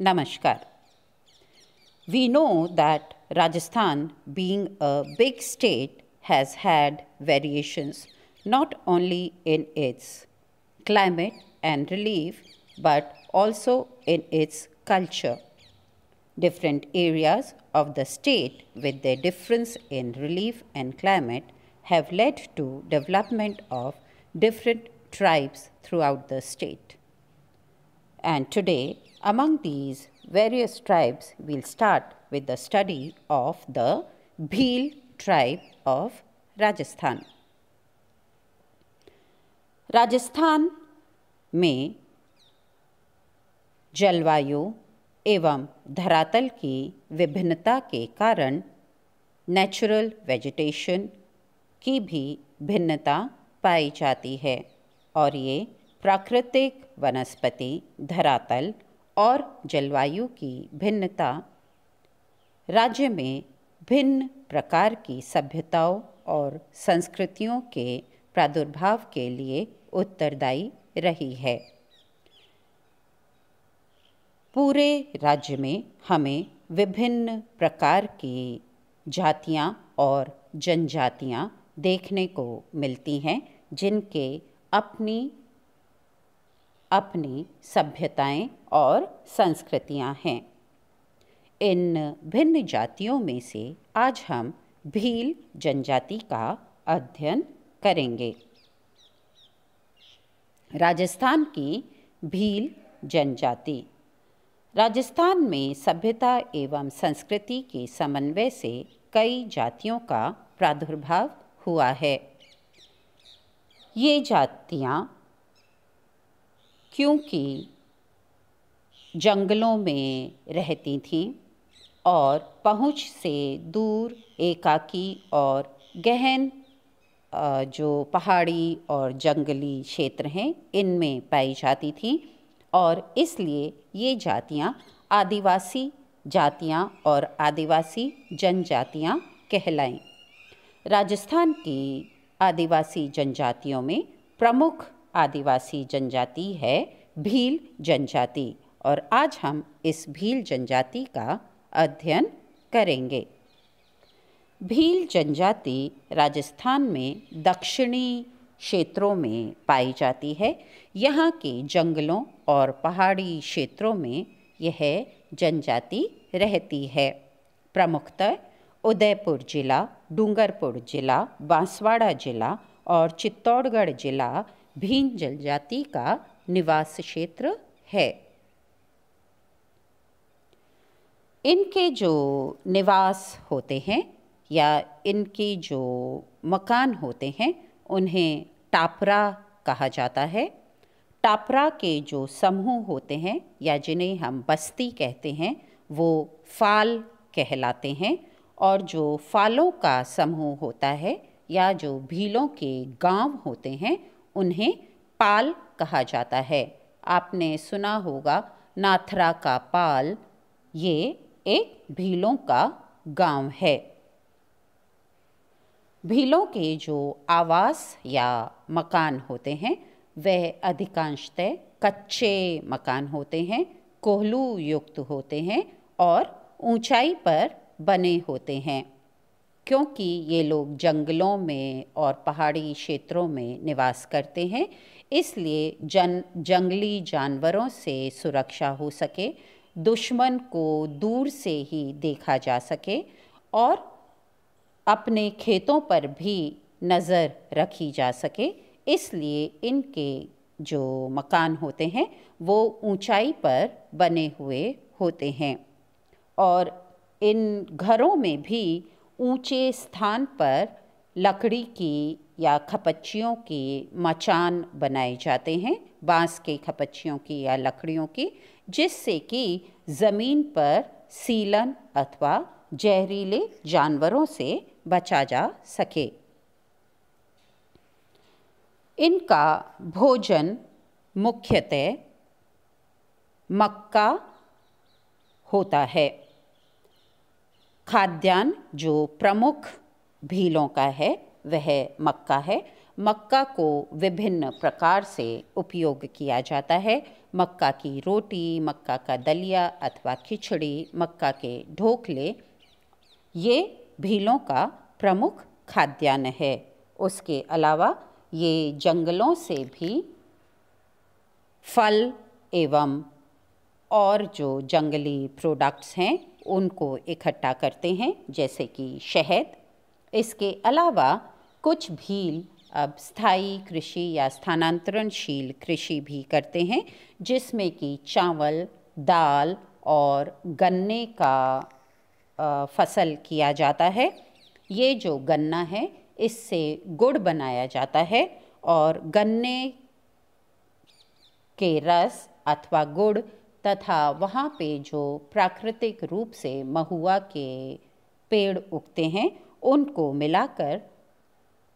Namaskar. We know that Rajasthan, being a big state, has had variations not only in its climate and relief but also in its culture. Different areas of the state, with their difference in relief and climate, have led to development of different tribes throughout the state. And today, Among these various tribes, we'll start with the study of the Bhil tribe of Rajasthan. rajasthan में जलवायु एवं धरातल की विभिन्नता के कारण natural vegetation की भी भिन्नता पाई जाती है और ये प्राकृतिक वनस्पति धरातल और जलवायु की भिन्नता राज्य में भिन्न प्रकार की सभ्यताओं और संस्कृतियों के प्रादुर्भाव के लिए उत्तरदायी रही है पूरे राज्य में हमें विभिन्न प्रकार की जातियाँ और जनजातियाँ देखने को मिलती हैं जिनके अपनी अपनी सभ्यताएं और संस्कृतियां हैं इन भिन्न जातियों में से आज हम भील जनजाति का अध्ययन करेंगे राजस्थान की भील जनजाति राजस्थान में सभ्यता एवं संस्कृति के समन्वय से कई जातियों का प्रादुर्भाव हुआ है ये जातियाँ क्योंकि जंगलों में रहती थीं और पहुंच से दूर एकाकी और गहन जो पहाड़ी और जंगली क्षेत्र हैं इनमें पाई जाती थीं और इसलिए ये जातियाँ आदिवासी जातियाँ और आदिवासी जनजातियाँ कहलाएं राजस्थान की आदिवासी जनजातियों में प्रमुख आदिवासी जनजाति है भील जनजाति और आज हम इस भील जनजाति का अध्ययन करेंगे भील जनजाति राजस्थान में दक्षिणी क्षेत्रों में पाई जाती है यहाँ के जंगलों और पहाड़ी क्षेत्रों में यह जनजाति रहती है प्रमुखतः उदयपुर जिला डूंगरपुर जिला बांसवाड़ा जिला और चित्तौड़गढ़ जिला भीन जनजाति का निवास क्षेत्र है इनके जो निवास होते हैं या इनकी जो मकान होते हैं उन्हें टापरा कहा जाता है टापरा के जो समूह होते हैं या जिन्हें हम बस्ती कहते हैं वो फाल कहलाते हैं और जो फालों का समूह होता है या जो भीलों के गांव होते हैं उन्हें पाल कहा जाता है आपने सुना होगा नाथरा का पाल ये एक भीलों का गांव है भीलों के जो आवास या मकान होते हैं वह अधिकांशतः कच्चे मकान होते हैं कोहलू युक्त होते हैं और ऊंचाई पर बने होते हैं क्योंकि ये लोग जंगलों में और पहाड़ी क्षेत्रों में निवास करते हैं इसलिए जन जंगली जानवरों से सुरक्षा हो सके दुश्मन को दूर से ही देखा जा सके और अपने खेतों पर भी नज़र रखी जा सके इसलिए इनके जो मकान होते हैं वो ऊंचाई पर बने हुए होते हैं और इन घरों में भी ऊंचे स्थान पर लकड़ी की या खपच्चियों की मचान बनाए जाते हैं बांस के खपच्चियों की या लकड़ियों की जिससे कि ज़मीन पर सीलन अथवा जहरीले जानवरों से बचा जा सके इनका भोजन मुख्यतः मक्का होता है खाद्यान्न जो प्रमुख भीलों का है वह मक्का है मक्का को विभिन्न प्रकार से उपयोग किया जाता है मक्का की रोटी मक्का का दलिया अथवा खिचड़ी मक्का के ढोकले ये भीलों का प्रमुख खाद्यान्न है उसके अलावा ये जंगलों से भी फल एवं और जो जंगली प्रोडक्ट्स हैं उनको इकट्ठा करते हैं जैसे कि शहद इसके अलावा कुछ भील अब स्थायी कृषि या स्थानांतरणशील कृषि भी करते हैं जिसमें कि चावल दाल और गन्ने का फसल किया जाता है ये जो गन्ना है इससे गुड़ बनाया जाता है और गन्ने के रस अथवा गुड़ तथा वहाँ पे जो प्राकृतिक रूप से महुआ के पेड़ उगते हैं उनको मिलाकर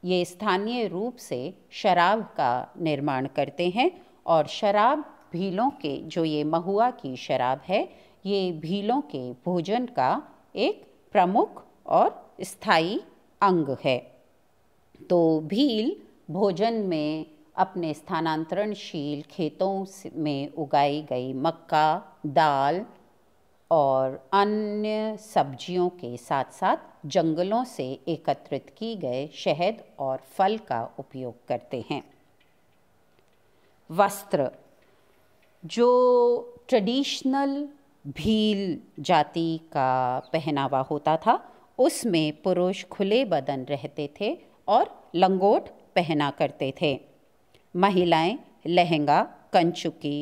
ये स्थानीय रूप से शराब का निर्माण करते हैं और शराब भीलों के जो ये महुआ की शराब है ये भीलों के भोजन का एक प्रमुख और स्थायी अंग है तो भील भोजन में अपने स्थानांतरणशील खेतों में उगाई गई मक्का दाल और अन्य सब्जियों के साथ साथ जंगलों से एकत्रित की गए शहद और फल का उपयोग करते हैं वस्त्र जो ट्रेडिशनल भील जाति का पहनावा होता था उसमें पुरुष खुले बदन रहते थे और लंगोट पहना करते थे महिलाएं लहंगा कंचुकी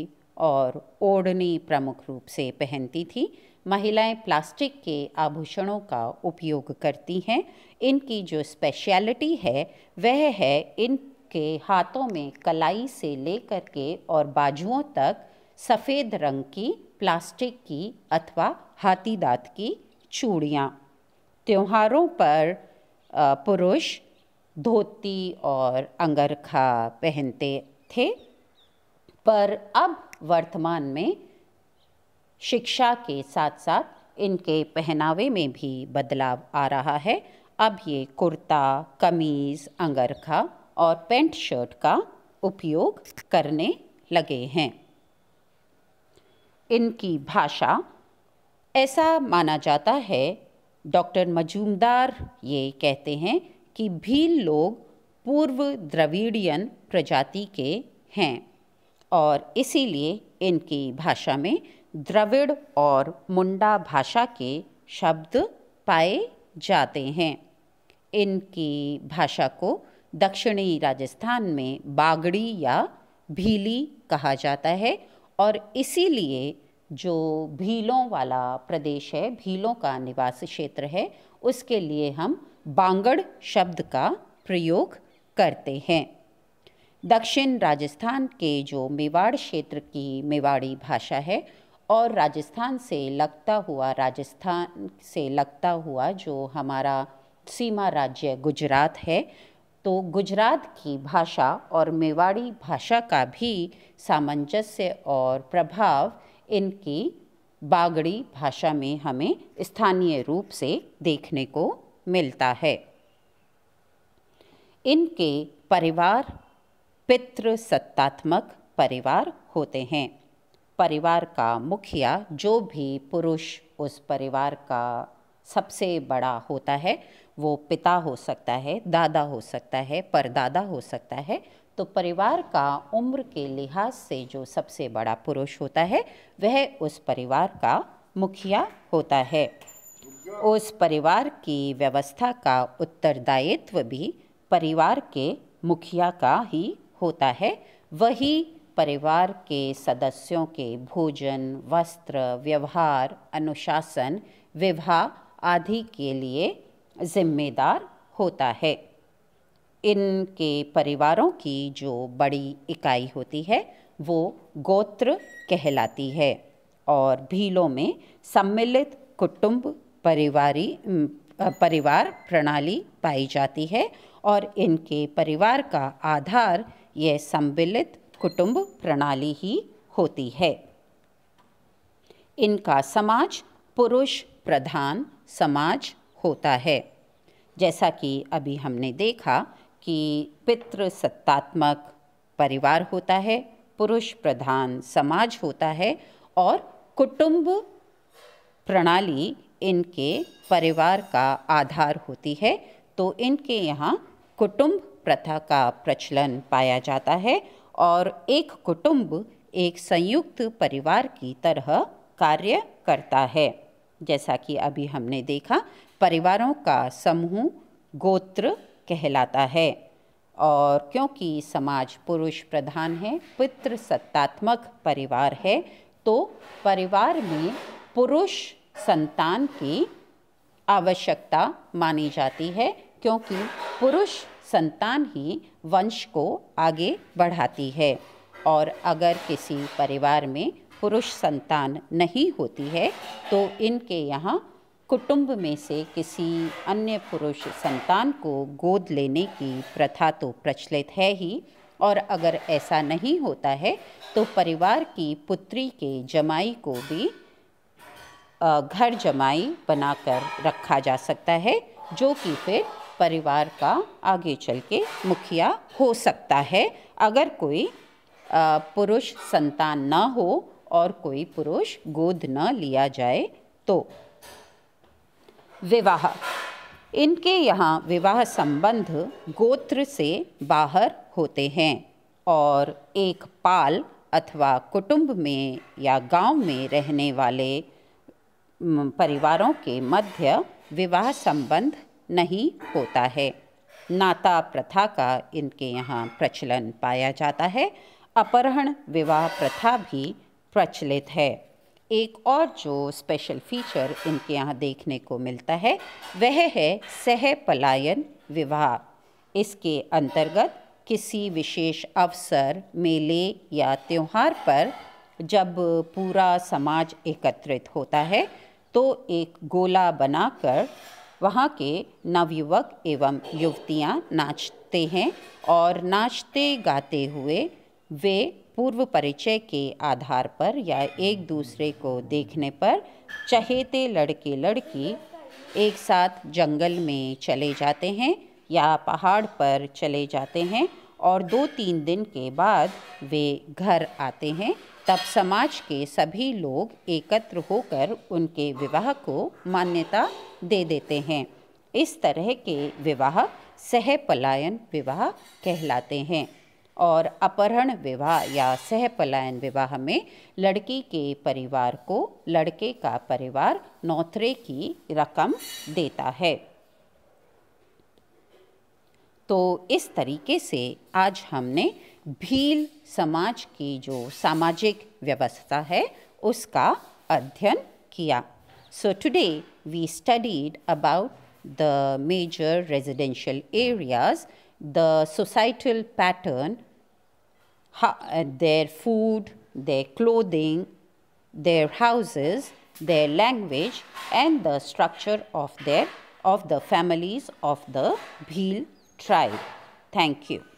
और ओढ़नी प्रमुख रूप से पहनती थी महिलाएं प्लास्टिक के आभूषणों का उपयोग करती हैं इनकी जो स्पेशलिटी है वह है इनके हाथों में कलाई से लेकर के और बाजुओं तक सफ़ेद रंग की प्लास्टिक की अथवा हाथी दांत की चूड़ियाँ त्योहारों पर पुरुष धोती और अंगरखा पहनते थे पर अब वर्तमान में शिक्षा के साथ साथ इनके पहनावे में भी बदलाव आ रहा है अब ये कुर्ता कमीज़ अंगरखा और पेंट शर्ट का उपयोग करने लगे हैं इनकी भाषा ऐसा माना जाता है डॉक्टर मजूमदार ये कहते हैं कि भील लोग पूर्व द्रविड़ियन प्रजाति के हैं और इसीलिए इनकी भाषा में द्रविड़ और मुंडा भाषा के शब्द पाए जाते हैं इनकी भाषा को दक्षिणी राजस्थान में बागड़ी या भीली कहा जाता है और इसीलिए जो भीलों वाला प्रदेश है भीलों का निवास क्षेत्र है उसके लिए हम बांगड़ शब्द का प्रयोग करते हैं दक्षिण राजस्थान के जो मेवाड़ क्षेत्र की मेवाड़ी भाषा है और राजस्थान से लगता हुआ राजस्थान से लगता हुआ जो हमारा सीमा राज्य गुजरात है तो गुजरात की भाषा और मेवाड़ी भाषा का भी सामंजस्य और प्रभाव इनकी बागड़ी भाषा में हमें स्थानीय रूप से देखने को मिलता है इनके परिवार पित्र सत्तात्मक परिवार होते हैं परिवार का मुखिया जो भी पुरुष उस परिवार का सबसे बड़ा होता है वो पिता हो सकता है दादा हो सकता है परदादा हो सकता है तो परिवार का उम्र के लिहाज से जो सबसे बड़ा पुरुष होता है वह उस परिवार का मुखिया होता है उस परिवार की व्यवस्था का उत्तरदायित्व भी परिवार के मुखिया का ही होता है वही परिवार के सदस्यों के भोजन वस्त्र व्यवहार अनुशासन विवाह आदि के लिए जिम्मेदार होता है इनके परिवारों की जो बड़ी इकाई होती है वो गोत्र कहलाती है और भीलों में सम्मिलित कुटुंब परिवारी परिवार प्रणाली पाई जाती है और इनके परिवार का आधार यह सम्मिलित कुटुंब प्रणाली ही होती है इनका समाज पुरुष प्रधान समाज होता है जैसा कि अभी हमने देखा कि पितृ सत्तात्मक परिवार होता है पुरुष प्रधान समाज होता है और कुटुंब प्रणाली इनके परिवार का आधार होती है तो इनके यहाँ कुटुंब प्रथा का प्रचलन पाया जाता है और एक कुटुंब एक संयुक्त परिवार की तरह कार्य करता है जैसा कि अभी हमने देखा परिवारों का समूह गोत्र कहलाता है और क्योंकि समाज पुरुष प्रधान है पितृ सत्तात्मक परिवार है तो परिवार में पुरुष संतान की आवश्यकता मानी जाती है क्योंकि पुरुष संतान ही वंश को आगे बढ़ाती है और अगर किसी परिवार में पुरुष संतान नहीं होती है तो इनके यहाँ कुटुंब में से किसी अन्य पुरुष संतान को गोद लेने की प्रथा तो प्रचलित है ही और अगर ऐसा नहीं होता है तो परिवार की पुत्री के जमाई को भी घर जमाई बनाकर रखा जा सकता है जो कि फिर परिवार का आगे चल के मुखिया हो सकता है अगर कोई पुरुष संतान न हो और कोई पुरुष गोद न लिया जाए तो विवाह इनके यहाँ विवाह संबंध गोत्र से बाहर होते हैं और एक पाल अथवा कुटुंब में या गांव में रहने वाले परिवारों के मध्य विवाह संबंध नहीं होता है नाता प्रथा का इनके यहाँ प्रचलन पाया जाता है अपहरण विवाह प्रथा भी प्रचलित है एक और जो स्पेशल फीचर इनके यहाँ देखने को मिलता है वह है सह पलायन विवाह इसके अंतर्गत किसी विशेष अवसर मेले या त्यौहार पर जब पूरा समाज एकत्रित होता है तो एक गोला बनाकर वहाँ के नवयुवक एवं युवतियाँ नाचते हैं और नाचते गाते हुए वे पूर्व परिचय के आधार पर या एक दूसरे को देखने पर चहेते लड़के लड़की एक साथ जंगल में चले जाते हैं या पहाड़ पर चले जाते हैं और दो तीन दिन के बाद वे घर आते हैं तब समाज के सभी लोग एकत्र होकर उनके विवाह को मान्यता दे देते हैं इस तरह के विवाह सह पलायन विवाह कहलाते हैं और अपहरण विवाह या सह पलायन विवाह में लड़की के परिवार को लड़के का परिवार नौथरे की रकम देता है तो इस तरीके से आज हमने भील समाज की जो सामाजिक व्यवस्था है उसका अध्ययन किया so today we studied about the major residential areas the societal pattern their food their clothing their houses their language and the structure of their of the families of the Bhil tribe thank you